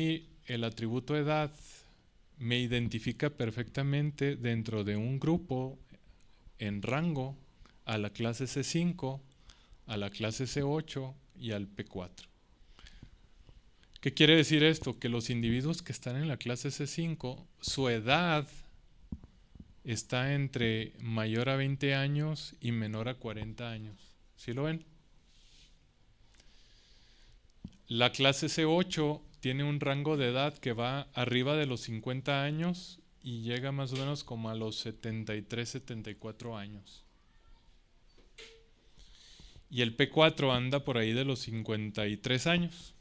Y el atributo edad me identifica perfectamente dentro de un grupo en rango a la clase C5, a la clase C8 y al P4. ¿Qué quiere decir esto? Que los individuos que están en la clase C5, su edad está entre mayor a 20 años y menor a 40 años. ¿Sí lo ven? La clase C8 tiene un rango de edad que va arriba de los 50 años y llega más o menos como a los 73, 74 años. Y el P4 anda por ahí de los 53 años.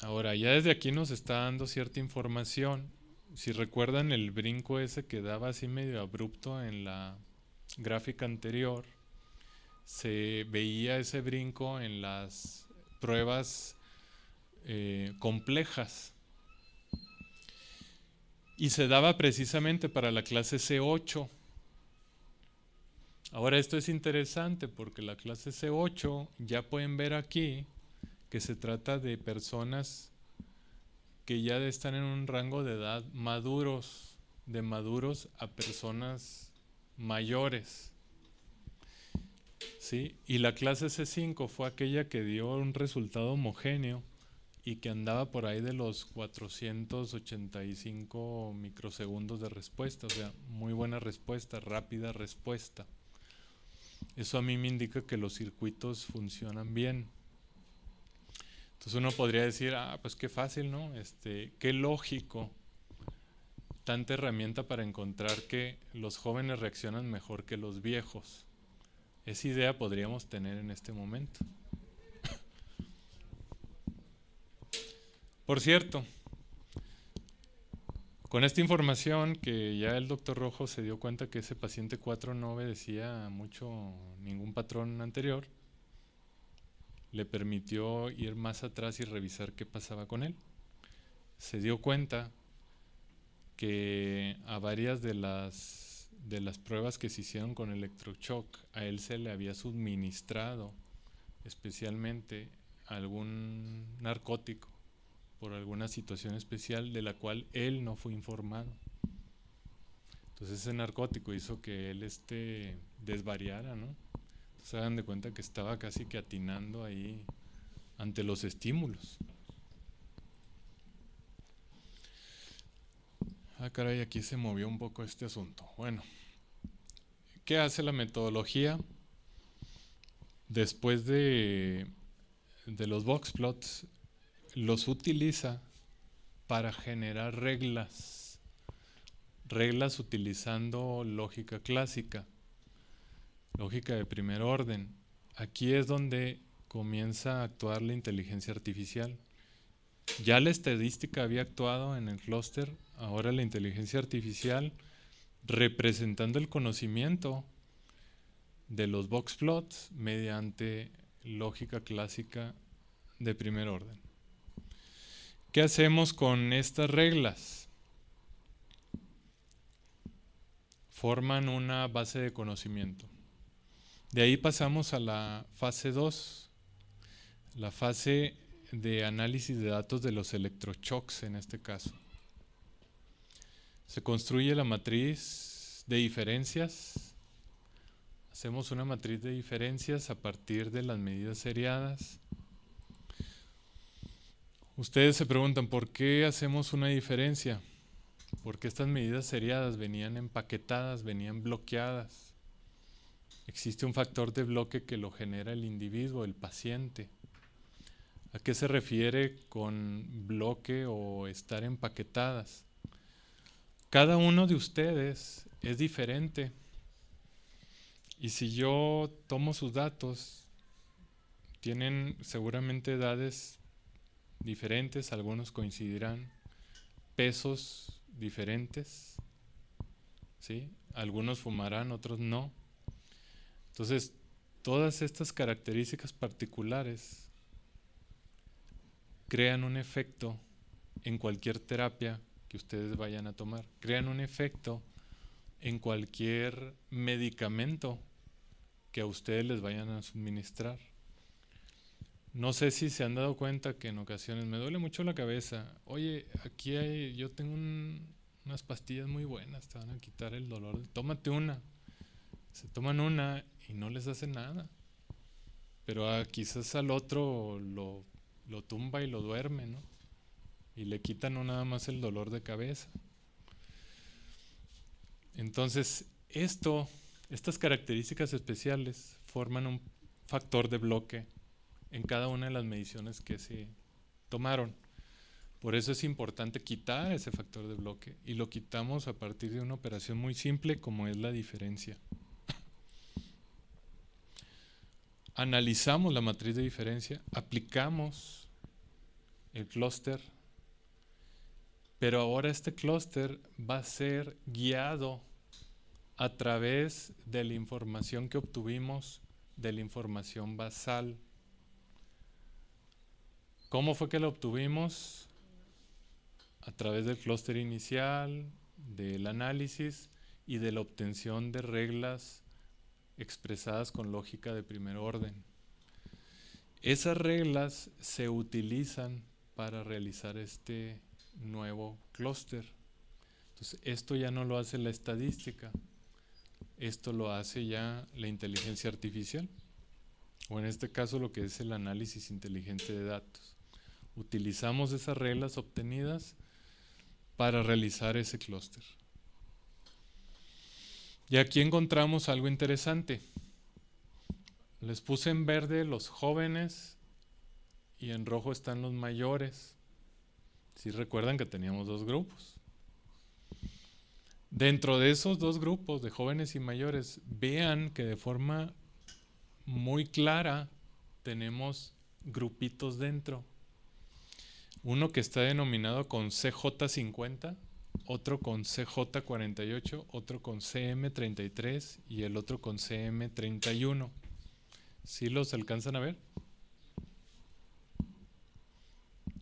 Ahora, ya desde aquí nos está dando cierta información. Si recuerdan el brinco ese que daba así medio abrupto en la gráfica anterior, se veía ese brinco en las pruebas eh, complejas. Y se daba precisamente para la clase C8. Ahora esto es interesante porque la clase C8 ya pueden ver aquí que se trata de personas que ya están en un rango de edad maduros, de maduros a personas mayores. ¿sí? Y la clase C5 fue aquella que dio un resultado homogéneo y que andaba por ahí de los 485 microsegundos de respuesta, o sea, muy buena respuesta, rápida respuesta. Eso a mí me indica que los circuitos funcionan bien. Entonces uno podría decir, ah, pues qué fácil, ¿no? Este, qué lógico, tanta herramienta para encontrar que los jóvenes reaccionan mejor que los viejos. Esa idea podríamos tener en este momento. Por cierto, con esta información que ya el doctor Rojo se dio cuenta que ese paciente 4 no obedecía mucho ningún patrón anterior, le permitió ir más atrás y revisar qué pasaba con él. Se dio cuenta que a varias de las de las pruebas que se hicieron con electrochoc, a él se le había suministrado especialmente algún narcótico por alguna situación especial de la cual él no fue informado. Entonces ese narcótico hizo que él este desvariara, ¿no? se dan de cuenta que estaba casi que atinando ahí ante los estímulos. Ah, caray, aquí se movió un poco este asunto. Bueno, ¿qué hace la metodología después de, los boxplots? Los utiliza para generar reglas, reglas utilizando lógica clásica, lógica de primer orden. Aquí es donde comienza a actuar la inteligencia artificial. Ya la estadística había actuado en el clúster ahora la inteligencia artificial representando el conocimiento de los box plots mediante lógica clásica de primer orden. ¿Qué hacemos con estas reglas? Forman una base de conocimiento. De ahí pasamos a la fase 2, la fase de análisis de datos de los electrochocks en este caso. Se construye la matriz de diferencias. Hacemos una matriz de diferencias a partir de las medidas seriadas. Ustedes se preguntan, ¿por qué hacemos una diferencia? Porque estas medidas seriadas venían empaquetadas, venían bloqueadas. Existe un factor de bloque que lo genera el individuo, el paciente. ¿A qué se refiere con bloque o estar empaquetadas? Cada uno de ustedes es diferente. Y si yo tomo sus datos, tienen seguramente edades diferentes, algunos coincidirán, pesos diferentes, ¿sí? Algunos fumarán, otros no. Entonces, todas estas características particulares crean un efecto en cualquier terapia que ustedes vayan a tomar. Crean un efecto en cualquier medicamento que a ustedes les vayan a suministrar. No sé si se han dado cuenta que en ocasiones me duele mucho la cabeza. Oye, aquí hay, yo tengo unas pastillas muy buenas, te van a quitar el dolor. Tómate una. Se toman una y no les hace nada. Pero ah, quizás al otro lo, lo tumba y lo duerme, ¿no? y le quitan no nada más el dolor de cabeza. Entonces, esto, estas características especiales forman un factor de bloque en cada una de las mediciones que se tomaron. Por eso es importante quitar ese factor de bloque y lo quitamos a partir de una operación muy simple como es la diferencia. Analizamos la matriz de diferencia, aplicamos el clúster pero ahora este clúster va a ser guiado a través de la información que obtuvimos de la información basal. ¿Cómo fue que la obtuvimos? A través del clúster inicial, del análisis y de la obtención de reglas expresadas con lógica de primer orden. Esas reglas se utilizan para realizar este nuevo clúster. Entonces, esto ya no lo hace la estadística, esto lo hace ya la inteligencia artificial, o en este caso lo que es el análisis inteligente de datos. Utilizamos esas reglas obtenidas para realizar ese clúster. Y aquí encontramos algo interesante. Les puse en verde los jóvenes y en rojo están los mayores. Si recuerdan que teníamos dos grupos. Dentro de esos dos grupos de jóvenes y mayores, vean que de forma muy clara tenemos grupitos dentro. Uno que está denominado con CJ50, otro con CJ48, otro con CM33 y el otro con CM31. si los alcanzan a ver?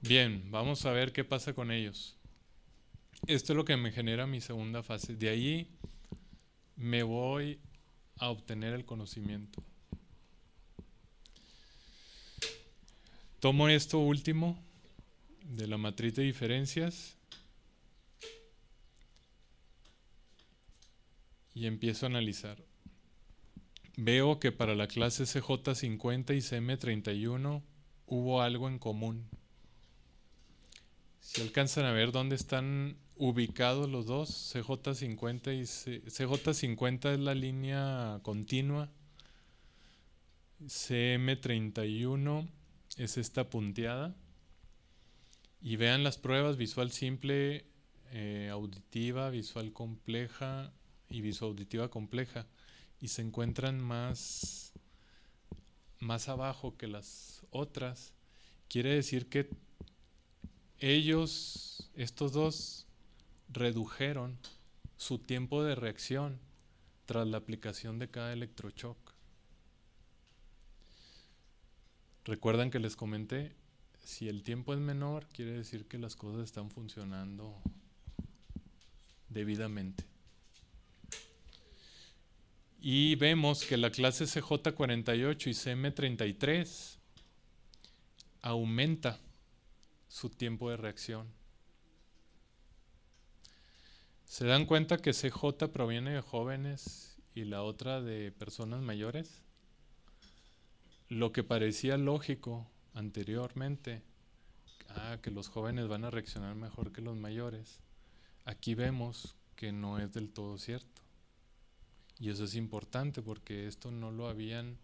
Bien, vamos a ver qué pasa con ellos. Esto es lo que me genera mi segunda fase. De ahí me voy a obtener el conocimiento. Tomo esto último de la matriz de diferencias y empiezo a analizar. Veo que para la clase CJ50 y CM31 hubo algo en común. Si alcanzan a ver dónde están ubicados los dos, CJ50 y CJ50 es la línea continua. CM31 es esta punteada. Y vean las pruebas visual simple, eh, auditiva, visual compleja y visual auditiva compleja. Y se encuentran más, más abajo que las otras. Quiere decir que ellos, estos dos, redujeron su tiempo de reacción tras la aplicación de cada electrochoc. Recuerdan que les comenté, si el tiempo es menor, quiere decir que las cosas están funcionando debidamente. Y vemos que la clase CJ48 y CM33 aumenta su tiempo de reacción. ¿Se dan cuenta que CJ proviene de jóvenes y la otra de personas mayores? Lo que parecía lógico anteriormente, ah, que los jóvenes van a reaccionar mejor que los mayores, aquí vemos que no es del todo cierto. Y eso es importante porque esto no lo habían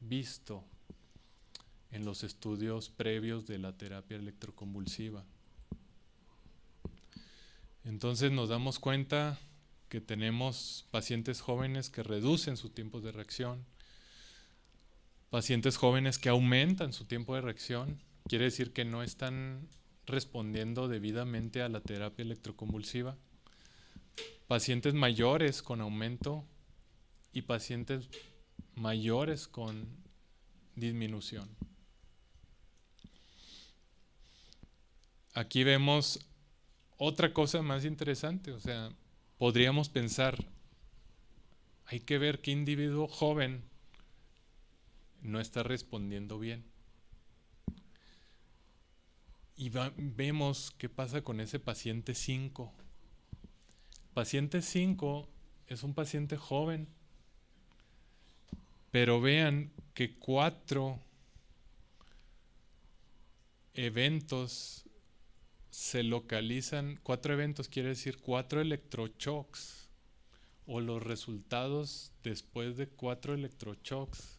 visto en los estudios previos de la terapia electroconvulsiva. Entonces nos damos cuenta que tenemos pacientes jóvenes que reducen su tiempo de reacción, pacientes jóvenes que aumentan su tiempo de reacción, quiere decir que no están respondiendo debidamente a la terapia electroconvulsiva, pacientes mayores con aumento y pacientes mayores con disminución. aquí vemos otra cosa más interesante, o sea, podríamos pensar, hay que ver qué individuo joven no está respondiendo bien. Y vemos qué pasa con ese paciente 5. Paciente 5 es un paciente joven, pero vean que cuatro eventos se localizan cuatro eventos, quiere decir cuatro electrochocks, o los resultados después de cuatro electrochocks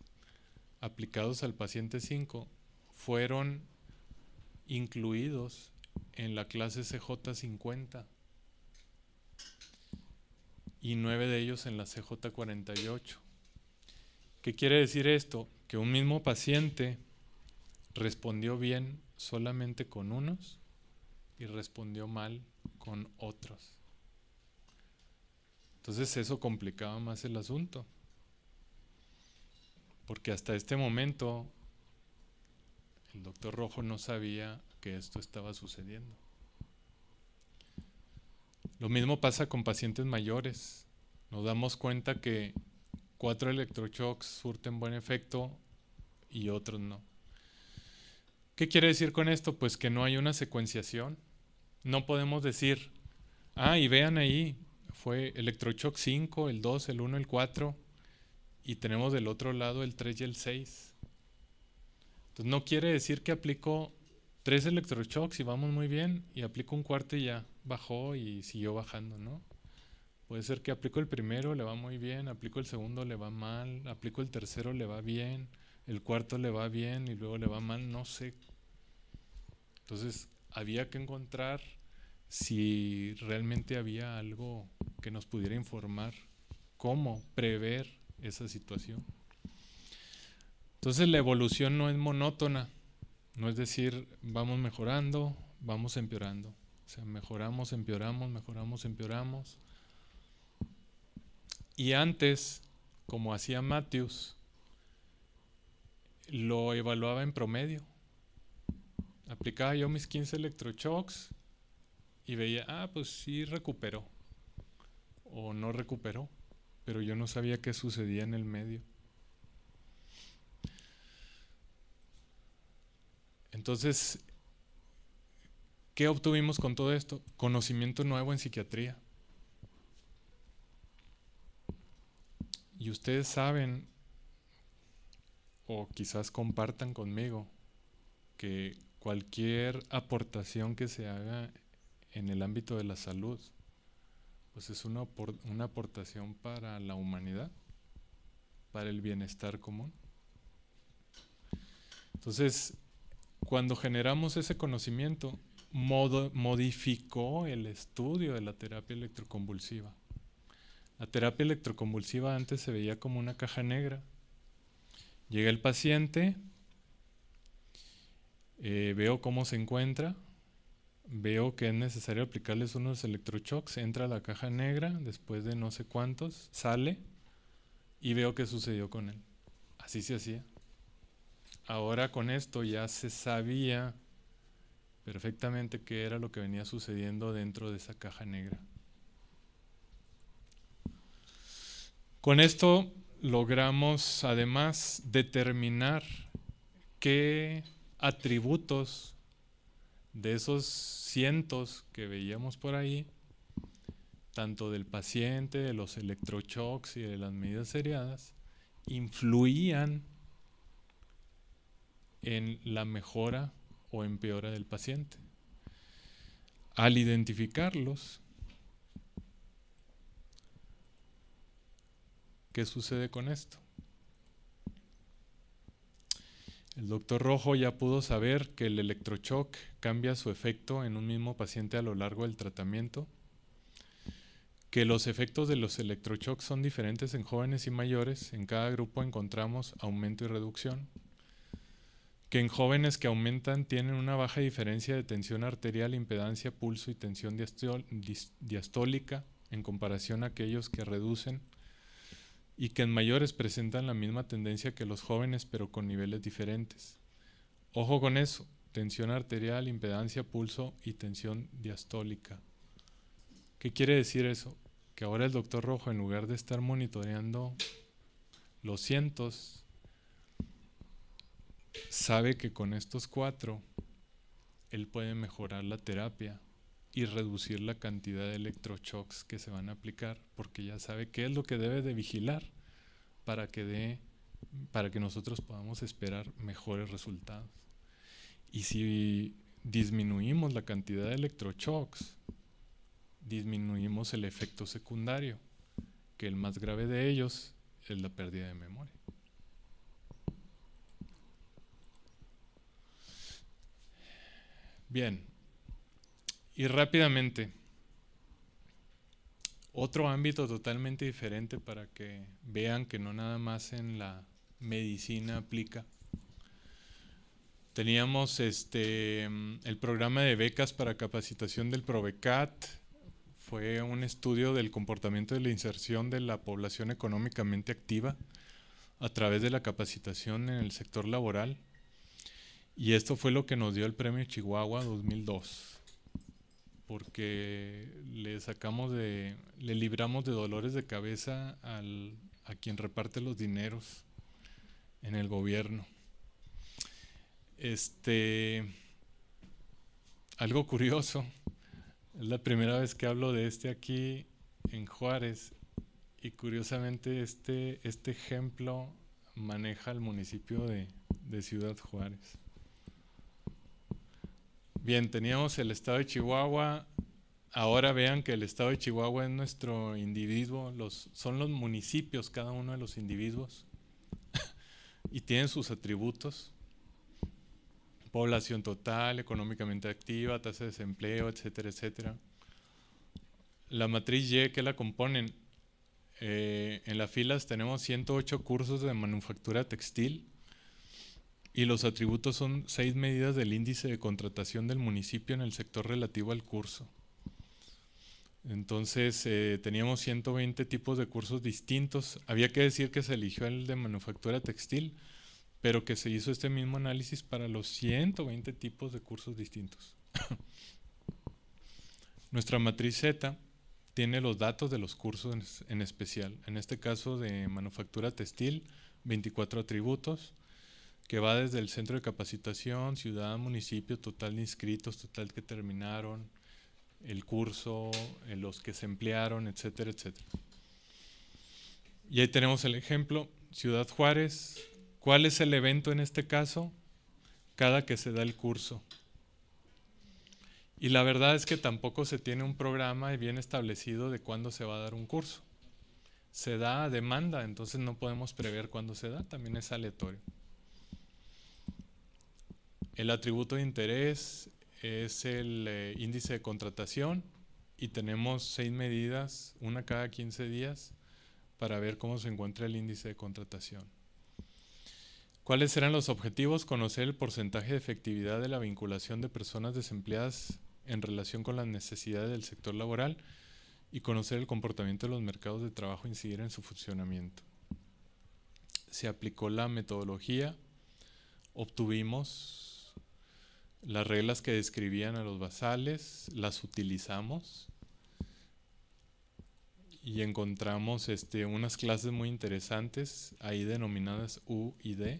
aplicados al paciente 5 fueron incluidos en la clase CJ50 y nueve de ellos en la CJ48. ¿Qué quiere decir esto? Que un mismo paciente respondió bien solamente con unos y respondió mal con otros. Entonces eso complicaba más el asunto. Porque hasta este momento el doctor Rojo no sabía que esto estaba sucediendo. Lo mismo pasa con pacientes mayores. Nos damos cuenta que cuatro electrochocks surten buen efecto y otros no. ¿Qué quiere decir con esto? Pues que no hay una secuenciación no podemos decir, ah, y vean ahí, fue Electrochoc 5, el 2, el 1, el 4, y tenemos del otro lado el 3 y el 6. Entonces no quiere decir que aplicó tres electroshocks y vamos muy bien, y aplico un cuarto y ya bajó y siguió bajando, ¿no? Puede ser que aplico el primero, le va muy bien, aplico el segundo, le va mal, aplico el tercero, le va bien, el cuarto le va bien y luego le va mal, no sé. Entonces, había que encontrar si realmente había algo que nos pudiera informar cómo prever esa situación. Entonces la evolución no es monótona, no es decir vamos mejorando, vamos empeorando. O sea, mejoramos, empeoramos, mejoramos, empeoramos. Y antes, como hacía Matthews, lo evaluaba en promedio aplicaba yo mis 15 electrochocks y veía, ah, pues sí recuperó o no recuperó, pero yo no sabía qué sucedía en el medio. Entonces, ¿qué obtuvimos con todo esto? Conocimiento nuevo en psiquiatría. Y ustedes saben, o quizás compartan conmigo, que cualquier aportación que se haga en el ámbito de la salud, pues es una, una aportación para la humanidad, para el bienestar común. Entonces, cuando generamos ese conocimiento, modificó el estudio de la terapia electroconvulsiva. La terapia electroconvulsiva antes se veía como una caja negra. Llega el paciente, eh, veo cómo se encuentra, veo que es necesario aplicarles unos electrochocks, entra a la caja negra después de no sé cuántos, sale y veo qué sucedió con él. Así se hacía. Ahora con esto ya se sabía perfectamente qué era lo que venía sucediendo dentro de esa caja negra. Con esto logramos además determinar qué atributos de esos cientos que veíamos por ahí, tanto del paciente, de los electrochocs y de las medidas seriadas, influían en la mejora o empeora del paciente. Al identificarlos, ¿qué sucede con esto? El doctor Rojo ya pudo saber que el electrochoque cambia su efecto en un mismo paciente a lo largo del tratamiento, que los efectos de los electrochoques son diferentes en jóvenes y mayores, en cada grupo encontramos aumento y reducción, que en jóvenes que aumentan tienen una baja diferencia de tensión arterial, impedancia, pulso y tensión diastólica en comparación a aquellos que reducen y que en mayores presentan la misma tendencia que los jóvenes pero con niveles diferentes. Ojo con eso, tensión arterial, impedancia, pulso y tensión diastólica. ¿Qué quiere decir eso? Que ahora el doctor Rojo, en lugar de estar monitoreando los cientos, sabe que con estos cuatro él puede mejorar la terapia y reducir la cantidad de electrochocks que se van a aplicar, porque ya sabe qué es lo que debe de vigilar para que para que nosotros podamos esperar mejores resultados. Y si disminuimos la cantidad de electrochocks, disminuimos el efecto secundario, que el más grave de ellos es la pérdida de memoria. Bien, y rápidamente, otro ámbito totalmente diferente para que vean que no nada más en la medicina aplica. Teníamos este, el programa de becas para capacitación del PROBECAT. Fue un estudio del comportamiento de la inserción de la población económicamente activa a través de la capacitación en el sector laboral. Y esto fue lo que nos dio el premio Chihuahua 2002 porque le sacamos de, le libramos de dolores de cabeza a quien reparte los dineros en el gobierno. Este, algo curioso, es la primera vez que hablo de este aquí en Juárez y curiosamente este, este ejemplo maneja el municipio de, de Ciudad Juárez. Bien, teníamos el estado de Chihuahua. Ahora vean que el estado de Chihuahua es nuestro individuo, son los municipios, cada uno de los individuos, y tienen sus atributos. Población total, económicamente activa, tasa de desempleo, etcétera, etcétera. La matriz Y, ¿qué la componen? Eh, en las filas tenemos 108 cursos de manufactura textil, y los atributos son seis medidas del índice de contratación del municipio en el sector relativo al curso. Entonces eh, teníamos 120 tipos de cursos distintos. Había que decir que se eligió el de manufactura textil, pero que se hizo este mismo análisis para los 120 tipos de cursos distintos. Nuestra matriz Z tiene los datos de los cursos en especial. En este caso de manufactura textil, 24 atributos que va desde el centro de capacitación, ciudad, municipio, total de inscritos, total que terminaron, el curso, eh, los que se emplearon, etcétera, etcétera. Y ahí tenemos el ejemplo, Ciudad Juárez. ¿Cuál es el evento en este caso? Cada que se da el curso. Y la verdad es que tampoco se tiene un programa bien establecido de cuándo se va a dar un curso. Se da a demanda, entonces no podemos prever cuándo se da, también es aleatorio. El atributo de interés es el eh, índice de contratación y tenemos seis medidas, una cada 15 días, para ver cómo se encuentra el índice de contratación. ¿Cuáles serán los objetivos? Conocer el porcentaje de efectividad de la vinculación de personas desempleadas en relación con las necesidades del sector laboral y conocer el comportamiento de los mercados de trabajo e incidir en su funcionamiento. Se aplicó la metodología, obtuvimos las reglas que describían a los basales las utilizamos y encontramos este, unas clases muy interesantes, ahí denominadas U y D.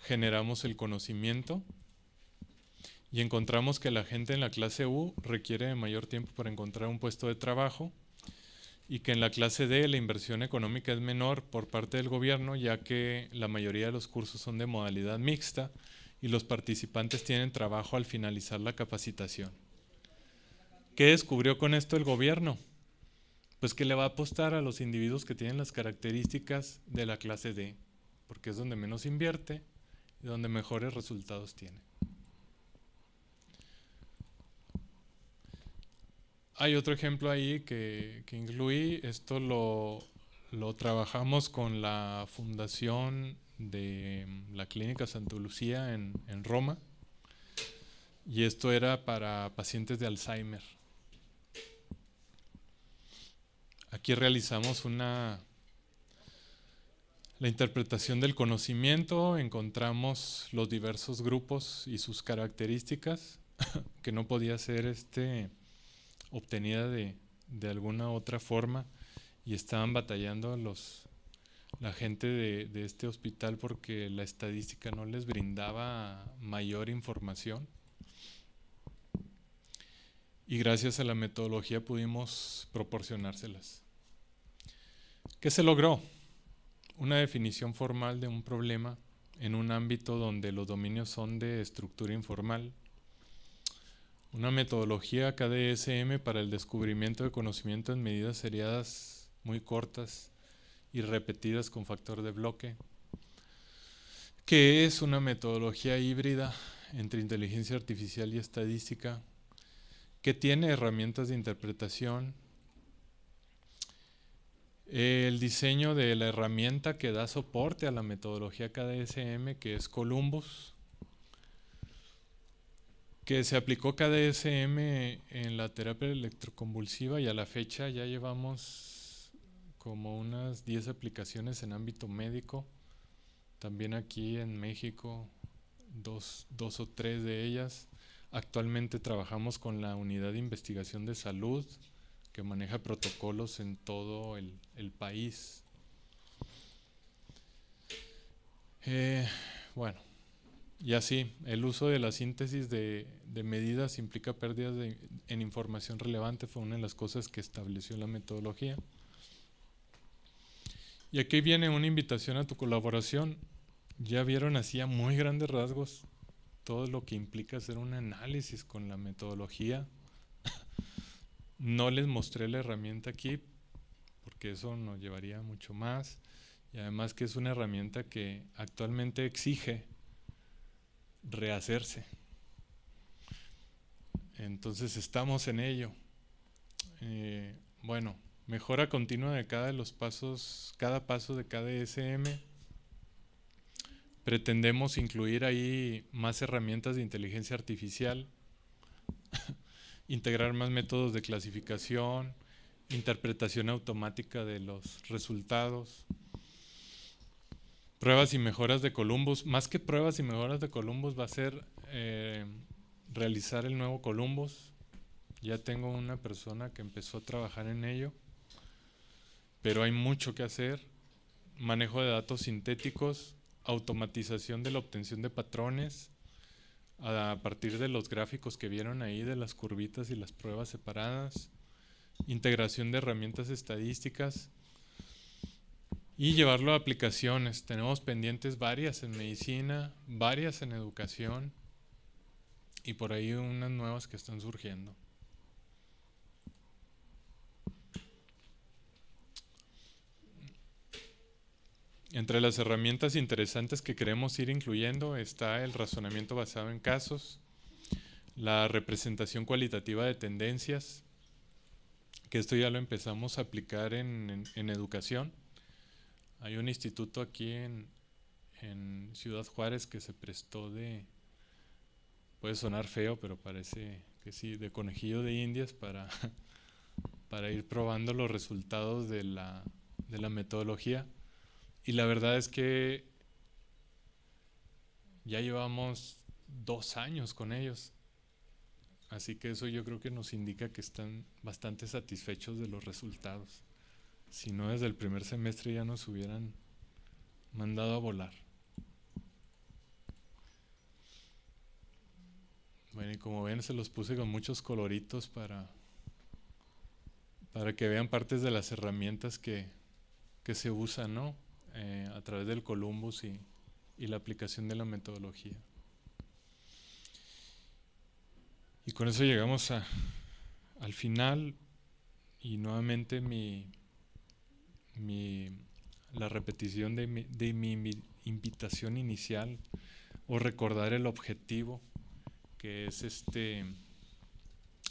Generamos el conocimiento y encontramos que la gente en la clase U requiere de mayor tiempo para encontrar un puesto de trabajo y que en la clase D la inversión económica es menor por parte del gobierno ya que la mayoría de los cursos son de modalidad mixta y los participantes tienen trabajo al finalizar la capacitación. ¿Qué descubrió con esto el gobierno? Pues que le va a apostar a los individuos que tienen las características de la clase D, porque es donde menos invierte y donde mejores resultados tiene. Hay otro ejemplo ahí que, que incluí, esto lo, lo trabajamos con la Fundación de la Clínica Santa Lucía en, Roma. Y esto era para pacientes de Alzheimer. Aquí realizamos una la interpretación del conocimiento, encontramos los diversos grupos y sus características que no podía ser este, obtenida de, de alguna otra forma y estaban batallando los, la gente de, este hospital porque la estadística no les brindaba mayor información. Y gracias a la metodología pudimos proporcionárselas. ¿Qué se logró? Una definición formal de un problema en un ámbito donde los dominios son de estructura informal. Una metodología KDSM para el descubrimiento de conocimiento en medidas seriadas muy cortas y repetidas con factor de bloque, que es una metodología híbrida entre inteligencia artificial y estadística, que tiene herramientas de interpretación, el diseño de la herramienta que da soporte a la metodología KDSM, que es Columbus, que se aplicó KDSM en la terapia electroconvulsiva y a la fecha ya llevamos como unas 10 aplicaciones en ámbito médico, también aquí en México, dos, dos o tres de ellas. Actualmente trabajamos con la Unidad de Investigación de Salud, que maneja protocolos en todo el, el país. Eh, bueno, y así, el uso de la síntesis de, de medidas implica pérdidas de, en información relevante, fue una de las cosas que estableció la metodología. Y aquí viene una invitación a tu colaboración. Ya vieron así muy grandes rasgos todo lo que implica hacer un análisis con la metodología. No les mostré la herramienta aquí porque eso nos llevaría mucho más y además que es una herramienta que actualmente exige rehacerse. Entonces estamos en ello. Eh, bueno. Mejora continua de cada de los pasos, cada paso de cada e SM. Pretendemos incluir ahí más herramientas de inteligencia artificial, integrar más métodos de clasificación, interpretación automática de los resultados, pruebas y mejoras de Columbus. Más que pruebas y mejoras de Columbus va a ser eh, realizar el nuevo Columbus. Ya tengo una persona que empezó a trabajar en ello pero hay mucho que hacer. Manejo de datos sintéticos, automatización de la obtención de patrones a partir de los gráficos que vieron ahí de las curvitas y las pruebas separadas, integración de herramientas estadísticas y llevarlo a aplicaciones. Tenemos pendientes varias en medicina, varias en educación y por ahí unas nuevas que están surgiendo. entre las herramientas interesantes que queremos ir incluyendo está el razonamiento basado en casos, la representación cualitativa de tendencias, que esto ya lo empezamos a aplicar en, educación. Hay un instituto aquí en, Ciudad Juárez que se prestó de, puede sonar feo, pero parece que sí, de conejillo de indias para, para ir probando los resultados de la metodología. Y la verdad es que ya llevamos dos años con ellos. Así que eso yo creo que nos indica que están bastante satisfechos de los resultados. Si no, desde el primer semestre ya nos hubieran mandado a volar. Bueno, y como ven, se los puse con muchos coloritos para, para que vean partes de las herramientas que, que se usan, ¿no? Eh, a través del Columbus y, la aplicación de la metodología. Y con eso llegamos al final y nuevamente la repetición de mi, de mi invitación inicial o recordar el objetivo que es este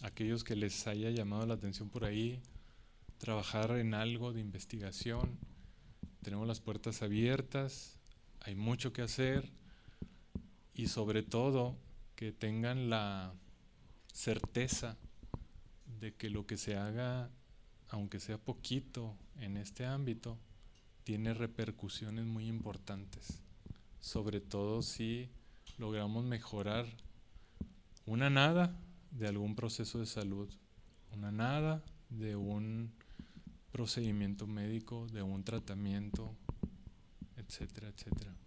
aquellos que les haya llamado la atención por ahí trabajar en algo de investigación tenemos las puertas abiertas, hay mucho que hacer y sobre todo que tengan la certeza de que lo que se haga, aunque sea poquito en este ámbito, tiene repercusiones muy importantes, sobre todo si logramos mejorar una nada de algún proceso de salud, una nada de un procedimiento médico, de un tratamiento, etcétera, etcétera.